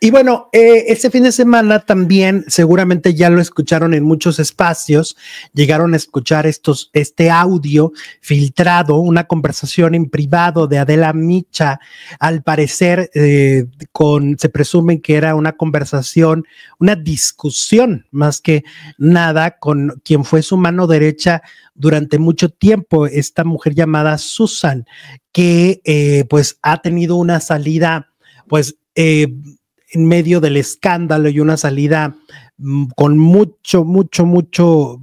Y bueno, eh, este fin de semana también, seguramente ya lo escucharon en muchos espacios, llegaron a escuchar estos, este audio filtrado, una conversación en privado de Adela Micha, al parecer, eh, con, se presume que era una conversación, una discusión más que nada con quien fue su mano derecha durante mucho tiempo, esta mujer llamada Susan, que eh, pues ha tenido una salida, pues... Eh, en medio del escándalo y una salida mm, con mucho, mucho, mucho,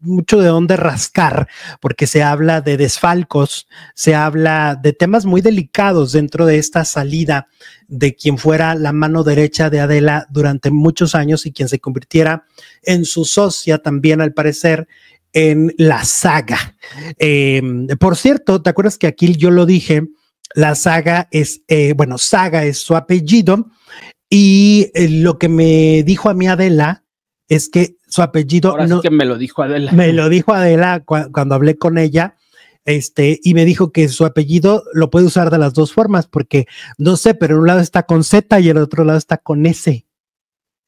mucho de dónde rascar, porque se habla de desfalcos, se habla de temas muy delicados dentro de esta salida de quien fuera la mano derecha de Adela durante muchos años y quien se convirtiera en su socia también, al parecer, en la saga. Em, por cierto, ¿te acuerdas que aquí yo lo dije? La saga es, eh, bueno, saga es su apellido. Y eh, lo que me dijo a mí Adela es que su apellido... Ahora no, que me lo dijo Adela. Me lo dijo Adela cuando hablé con ella. Este, y me dijo que su apellido lo puede usar de las dos formas, porque no sé, pero en un lado está con Z y el otro lado está con S.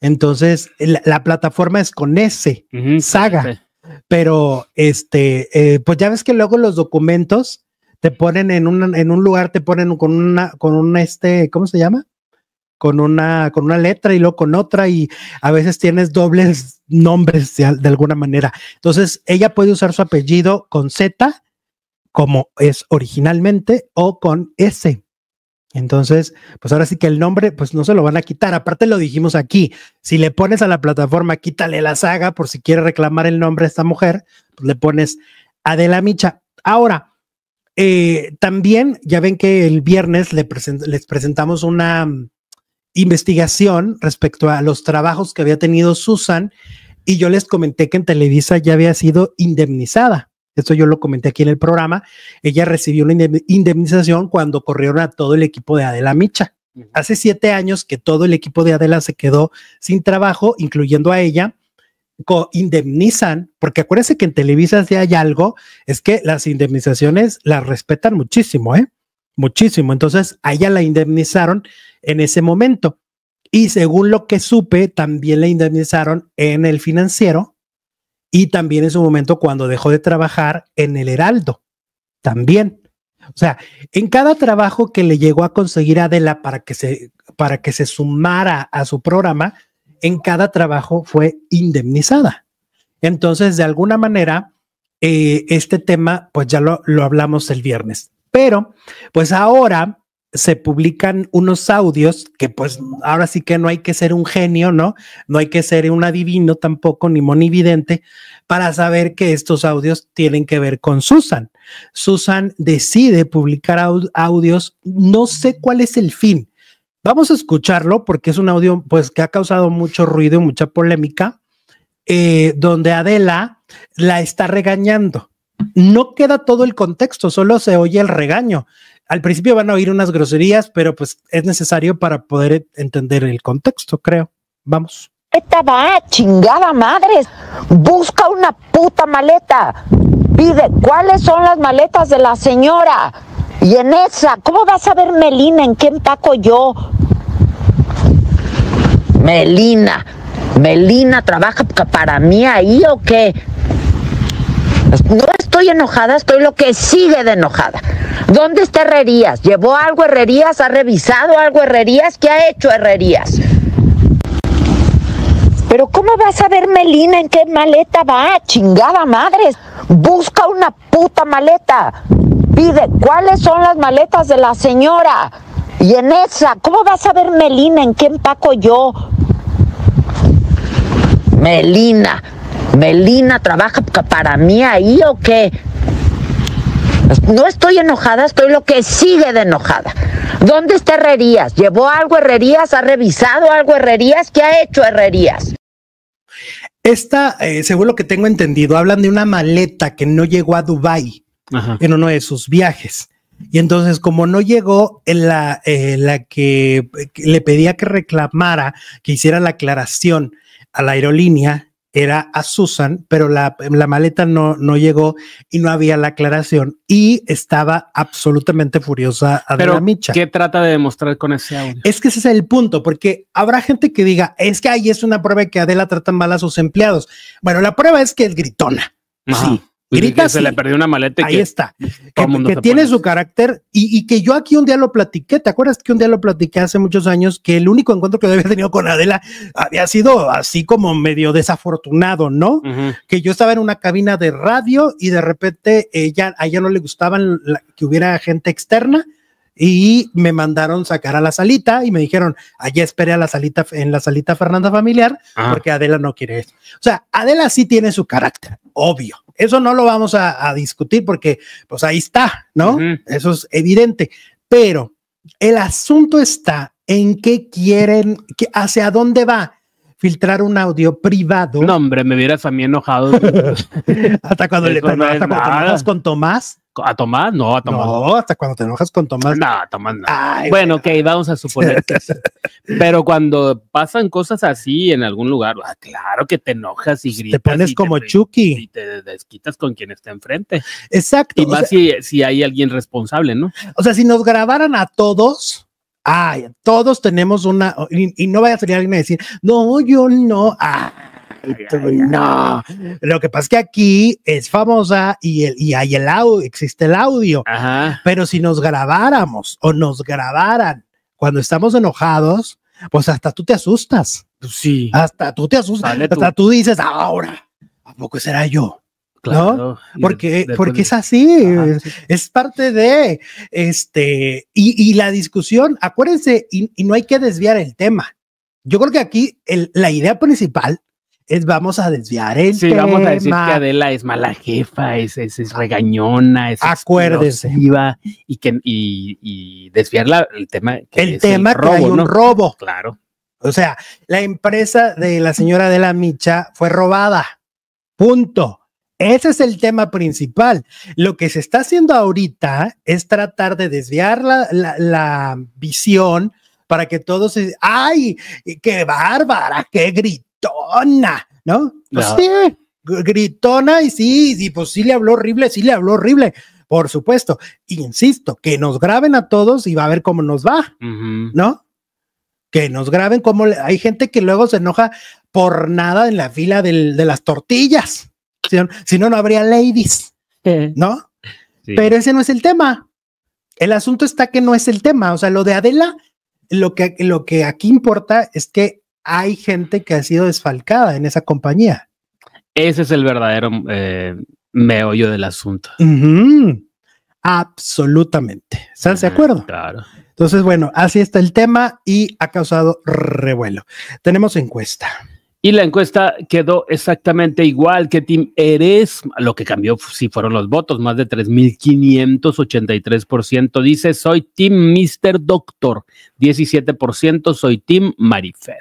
Entonces, la, plataforma es con S, saga. Pero este, eh, pues ya ves que luego los documentos te ponen en un, en un lugar, te ponen con una, con un este, ¿cómo se llama? con una, con una letra y luego con otra y a veces tienes dobles nombres de, alguna manera. Entonces, ella puede usar su apellido con Z, como es originalmente, o con S. Entonces, pues ahora sí que el nombre, pues no se lo van a quitar. Aparte lo dijimos aquí, si le pones a la plataforma, quítale la saga por si quiere reclamar el nombre a esta mujer, pues le pones Adela Micha. Ahora, eh, también ya ven que el viernes les presentamos una, investigación respecto a los trabajos que había tenido Susan y yo les comenté que en Televisa ya había sido indemnizada. Esto yo lo comenté aquí en el programa. Ella recibió una indemnización cuando corrieron a todo el equipo de Adela Micha. Hace siete años que todo el equipo de Adela se quedó sin trabajo, incluyendo a ella. indemnizan, porque acuérdense que en Televisa si hay algo, es que las indemnizaciones las respetan muchísimo, ¿eh? muchísimo. Entonces, a ella la indemnizaron en ese momento. Y según lo que supe, también la indemnizaron en el financiero y también en su momento cuando dejó de trabajar en el Heraldo. También. O sea, en cada trabajo que le llegó a conseguir Adela para que se, para que se sumara a su programa, en cada trabajo fue indemnizada. Entonces, de alguna manera, eh, este tema, pues ya lo hablamos el viernes. Pero, pues ahora se publican unos audios que pues ahora sí que no hay que ser un genio, ¿no? No hay que ser un adivino tampoco, ni monividente, para saber que estos audios tienen que ver con Susan. Susan decide publicar audios, no sé cuál es el fin. Vamos a escucharlo porque es un audio pues que ha causado mucho ruido y mucha polémica, eh, donde Adela la está regañando no queda todo el contexto, solo se oye el regaño. Al principio van a oír unas groserías, pero pues es necesario para poder e-, entender el contexto, creo. Vamos. Esta va, chingada madre. Busca una puta maleta. Pide cuáles son las maletas de la señora. Y en esa, ¿cómo vas a ver Melina? ¿En qué taco yo? Melina, Melina trabaja para mí ahí o qué? No estoy enojada, estoy lo que sigue de enojada. ¿Dónde está Herrerías? ¿Llevó algo Herrerías? ¿Ha revisado algo Herrerías? ¿Qué ha hecho Herrerías? Pero ¿cómo vas a ver Melina en qué maleta va? Chingada madres. Busca una puta maleta. Pide cuáles son las maletas de la señora. Y en esa, ¿cómo vas a ver Melina en qué empaco yo? Melina, Melina trabaja para mí ahí o qué? No estoy enojada, estoy lo que sigue de enojada. ¿Dónde está Herrerías? ¿Llevó algo Herrerías? ¿Ha revisado algo Herrerías? ¿Qué ha hecho Herrerías? Esta, eh, según lo que tengo entendido, hablan de una maleta que no llegó a Dubái en uno de sus viajes. Y entonces, como no llegó en la, eh, la eh, que le pedía que reclamara, que hiciera la aclaración a la aerolínea, era a Susan, pero la, maleta no, no, llegó y no había la aclaración y estaba absolutamente furiosa Adela Micha. ¿Qué trata de demostrar con ese audio? Es que ese es el punto, porque habrá gente que diga, es que ahí es una prueba que Adela trata mal a sus empleados. Bueno, la prueba es que es gritona. Sí, pues Grita se le perdió una maleta. ahí está. Que, que tiene su carácter y, que yo aquí un día lo platiqué. ¿Te acuerdas que un día lo platiqué hace muchos años? Que el único encuentro que había tenido con Adela había sido así como medio desafortunado, ¿no? Que yo estaba en una cabina de radio y de repente ella, a ella no le gustaba que hubiera gente externa y me mandaron sacar a la salita y me dijeron, allá esperé a la salita en la salita Fernanda familiar ah. porque Adela no quiere eso. O sea, Adela sí tiene su carácter, obvio. Eso no lo vamos a, discutir porque pues ahí está, ¿no? Eso es evidente. Pero el asunto está en qué quieren, hacia dónde va filtrar un audio privado. No, hombre, me hubieras a mí enojado. hasta cuando le no con Tomás, ¿A Tomás? No, a Tomás. No, hasta cuando te enojas con Tomás. No, Tomás no. bueno, ok, vamos a suponer que Pero cuando pasan cosas así en algún lugar, ah, claro que te enojas y gritas. Te pones como Chucky. Y te desquitas con quien está enfrente. Exacto. Y más si, hay alguien responsable, ¿no? O sea, si nos grabaran a todos, ay, todos tenemos una, y, no vaya a salir alguien a decir, no, yo no, ah no. Lo que pasa es que aquí es famosa y, y hay el audio, existe el audio. Pero si nos grabáramos o nos grabaran cuando estamos enojados, pues hasta tú te asustas. Pues sí. Hasta tú te asustas. hasta tú. dices, ahora, ¿a poco será yo? Claro, Porque, porque es así, es parte de este, y, la discusión, acuérdense, y, no hay que desviar el tema. Yo creo que aquí la idea principal es, vamos a desviar el sí, vamos a decir que Adela es mala jefa, es, es, regañona, es Acuérdese. y que y, desviar el tema. Que el tema el que hay un robo. Claro. O sea, la empresa de la señora Adela Micha fue robada. Punto. Ese es el tema principal. Lo que se está haciendo ahorita es tratar de desviar la, la, visión para que todos se... ¡Ay! ¡Qué bárbara! ¡Qué grito! gritona, ¿no? Pues gritona y sí, sí, pues sí le habló horrible, sí le habló horrible. Por supuesto, y insisto, que nos graben a todos y va a ver cómo nos va, ¿no? Que nos graben como hay gente que luego se enoja por nada en la fila de las tortillas. Si no, no, habría ladies, ¿no? Pero ese no es el tema. El asunto está que no es el tema. O sea, lo de Adela, lo que, lo que aquí importa es que hay gente que ha sido desfalcada en esa compañía. Ese es el verdadero eh, meollo del asunto. Absolutamente. ¿Se de acuerdo? Claro. Entonces, bueno, así está el tema y ha causado revuelo. Tenemos encuesta. Y la encuesta quedó exactamente igual que Tim Eres. Lo que cambió si pues, fueron los votos, más de 3.583%. Dice, soy Tim Mr. Doctor, 17%, soy Tim Marifer.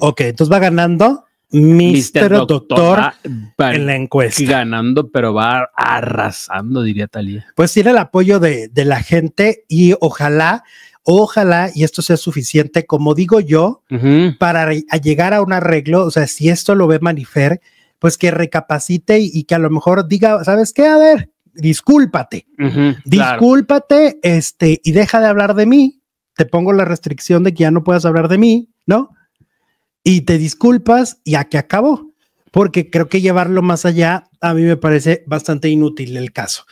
Ok, entonces va ganando Mister Doctor, en la encuesta. Ganando, pero va arrasando, diría Talía. Pues tiene el apoyo de, la gente y ojalá, ojalá, y esto sea suficiente, como digo yo, para llegar a un arreglo. O sea, si esto lo ve Manifer, pues que recapacite y, que a lo mejor diga, ¿sabes qué? A ver, discúlpate, discúlpate, este, y deja de hablar de mí. Te pongo la restricción de que ya no puedas hablar de mí, ¿no? y te disculpas y a que acabó, porque creo que llevarlo más allá a mí me parece bastante inútil el caso.